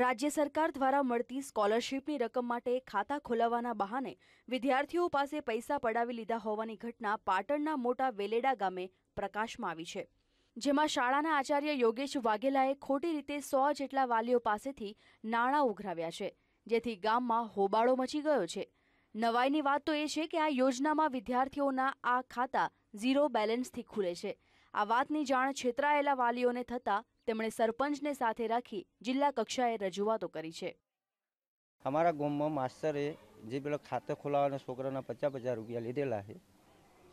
રાજ્ય સરકાર દ્વારા મળતી સ્કોલરશીપની રકમ માટે ખાતા ખોલાવવાના બહાને વિદ્યાર્થીઓ પાસે પૈસા પડાવી લીધા હોવાની ઘટના પાટણના મોટા વેલેડા ગામે પ્રકાશમાં આવી છે જેમાં શાળાના આચાર્ય યોગેશ વાઘેલાએ ખોટી રીતે સો જેટલા વાલીઓ પાસેથી નાણાં ઉઘરાવ્યા છે જેથી ગામમાં હોબાળો મચી ગયો છે નવાઈની વાત તો એ છે કે આ યોજનામાં વિદ્યાર્થીઓના આ ખાતા ઝીરો બેલેન્સથી ખુલે છે આ વાતની જાણ છેતરાયેલા વાલીઓને થતાં તેમણે સરપંચને સાથે રાખી જિલ્લા કક્ષાએ રજૂઆતો કરી છે અમારા ગામમાં માસ્તરે જે પેલા ખાતે ખોલાવવાના છોકરાના પચાસ પચાસ રૂપિયા લીધેલા છે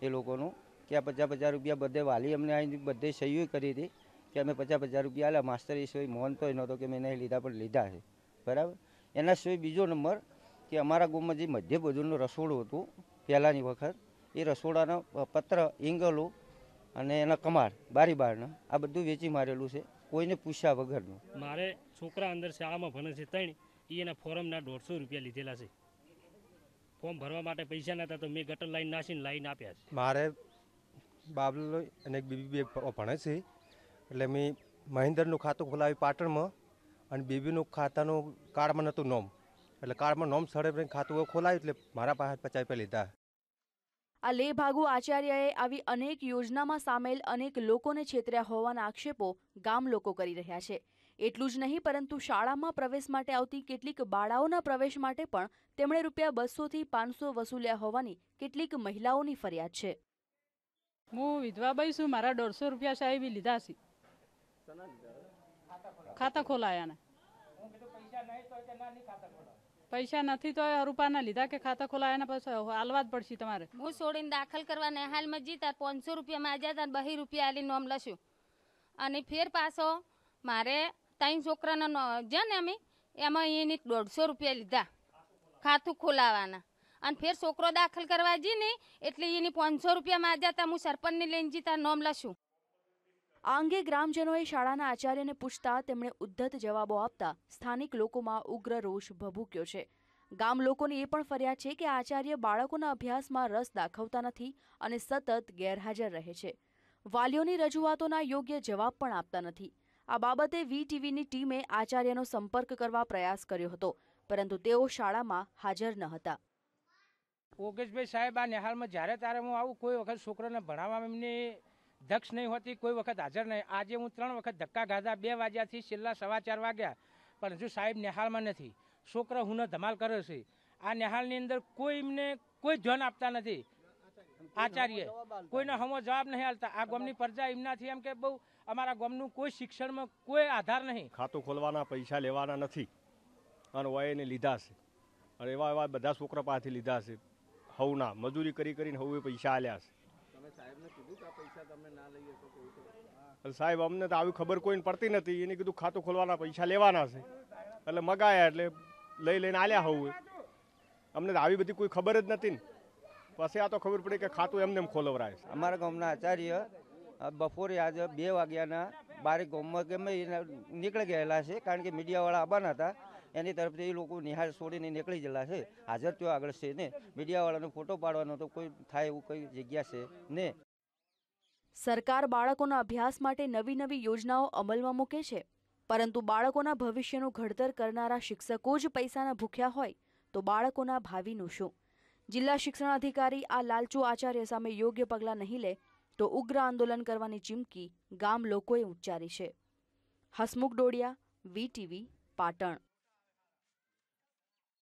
એ લોકોનું કે આ પચાસ પચાસ રૂપિયા બધે વાલી અમને અહીં બધે સહીઓ કરી હતી કે અમે પચાસ પચાસ રૂપિયા આલ્યા માસ્તર એ સિવાય મોન તો નહોતો કે મેં નહીં લીધા પણ લીધા છે બરાબર એના સિવાય બીજો નંબર કે અમારા ગામમાં જે મધ્ય ભોજનનું રસોડું હતું પહેલાંની વખત એ રસોડાનો પત્ર ઇંગલો અને એના કમાળ બારી બારણા આ બધું વેચી મારેલું છે કોઈને પૂછ્યા વગરનું મારે છોકરા અંદર શાળામાં ભણે છે ત્રણ એના ફોર્મના દોઢસો રૂપિયા લીધેલા છે ફોર્મ ભરવા માટે પૈસા નહોતા તો મેં ગટર લાઈન નાસીને લાઈન આપ્યા છે મારે બાબલો અને એક બીબી ભણે છે એટલે મેં મહેન્દ્રનું ખાતું ખોલાવી પાટણમાં અને બીબીનું ખાતાનું કાર્ડમાં નહોતું નોમ એટલે કાર્ડમાં નોમ સડે ખાતું ખોલાવ્યું એટલે મારા પાસે પચાસ રૂપિયા લીધા આ લેભાગુ આચાર્યએ આવી અનેક યોજનામાં સામેલ અનેક લોકોને છેતર્યા હોવાના આક્ષેપો ગામ લોકો કરી રહ્યા છે એટલું જ નહીં પરંતુ શાળામાં પ્રવેશ માટે આવતી કેટલીક બાળાઓના પ્રવેશ માટે પણ તેમણે રૂપિયા બસોથી પાંચસો વસૂલ્યા હોવાની કેટલીક મહિલાઓની ફરિયાદ છે હું વિધવાબાઈ છું મારા દોઢસો રૂપિયા સાહેબ લીધા છે ખાતા ખોલાયા ને પૈસા નથી તો રૂપાના લીધા કે ખાતા ખોલાયા પછી હાલવા જ પડશે તમારે હું છોડીને દાખલ કરવા હાલમાં જીતા પાંચસો રૂપિયા માજ્યા હતા બહી રૂપિયા આલી નોમ લશું અને ફેર પાછો મારે ત્રણ છોકરાનો છે ને અમે એમાં એની દોઢસો રૂપિયા લીધા ખાતું ખોલાવાના અને ફેર છોકરો દાખલ કરવા જી જઈને એટલે એની પાંચસો રૂપિયા માજ્યા હતા હું સરપંચને લઈને જીતા નોમ લશું આ અંગે ગ્રામજનોએ શાળાના આચાર્યને પૂછતા તેમણે ઉદ્ધત જવાબો આપતા સ્થાનિક લોકોમાં ઉગ્ર રોષ ભભૂક્યો છે ગામ લોકોની એ પણ ફરિયાદ છે કે આચાર્ય બાળકોના અભ્યાસમાં રસ દાખવતા નથી અને સતત ગેરહાજર રહે છે વાલીઓની રજૂઆતોના યોગ્ય જવાબ પણ આપતા નથી આ બાબતે વીટીવીની ટીમે આચાર્યનો સંપર્ક કરવા પ્રયાસ કર્યો હતો પરંતુ તેઓ શાળામાં હાજર ન હતા ઓગેશભાઈ સાહેબ આ નિહાલમાં જ્યારે ત્યારે હું આવું કોઈ વખત છોકરાને ભણાવવા એમને દક્ષ નહીં હોતી કોઈ વખત હાજર નહીં આજે હું ત્રણ વખત ધક્કા ગાધા બે વાગ્યાથી છેલ્લા સવા ચાર વાગ્યા પણ હજુ સાહેબ નિહાળમાં નથી છોકરો હુંનો ધમાલ કર્યો છે આ નિહાળની અંદર કોઈ એમને કોઈ ધ્યાન આપતા નથી આચાર્ય કોઈનો હમો જવાબ નહીં હાલતા આ ગામની પ્રજા એમનાથી એમ કે બહુ અમારા ગામનું કોઈ શિક્ષણમાં કોઈ આધાર નહીં ખાતું ખોલવાના પૈસા લેવાના નથી અને વાયને લીધા છે અને એવા એવા બધા છોકરા પાસેથી લીધા છે હવના મજૂરી કરી કરીને હવે પૈસા આલ્યા છે સાહેબ અમને તો આવી ખબર કોઈને પડતી નથી એને કીધું ખાતું ખોલવાના પૈસા લેવાના છે એટલે મગાયા એટલે લઈ લઈને આલ્યા હોવું અમને તો આવી બધી કોઈ ખબર જ નથી ને પછી આ તો ખબર પડી કે ખાતું એમને એમ ખોલવરાય છે અમારા ગામના આચાર્ય બપોરે આજે બે વાગ્યાના બારે ગામમાં ગમે નીકળી ગયેલા છે કારણ કે મીડિયાવાળા આવવાના હતા એની તરફથી એ લોકો નિહાળ છોડીને નીકળી ગયેલા છે હાજર ત્યાં આગળ છે ને મીડિયાવાળાનો ફોટો પાડવાનો તો કોઈ થાય એવું કોઈ જગ્યા છે ને સરકાર બાળકોના અભ્યાસ માટે નવી નવી યોજનાઓ અમલમાં મૂકે છે પરંતુ બાળકોના ભવિષ્યનું ઘડતર કરનારા શિક્ષકો જ પૈસાના ભૂખ્યા હોય તો બાળકોના ભાવિનું શું જિલ્લા શિક્ષણ અધિકારી આ લાલચુ આચાર્ય સામે યોગ્ય પગલાં નહીં લે તો ઉગ્ર આંદોલન કરવાની ચીમકી ગામ લોકોએ ઉચ્ચારી છે હસમુખ ડોડિયા વીટીવી પાટણ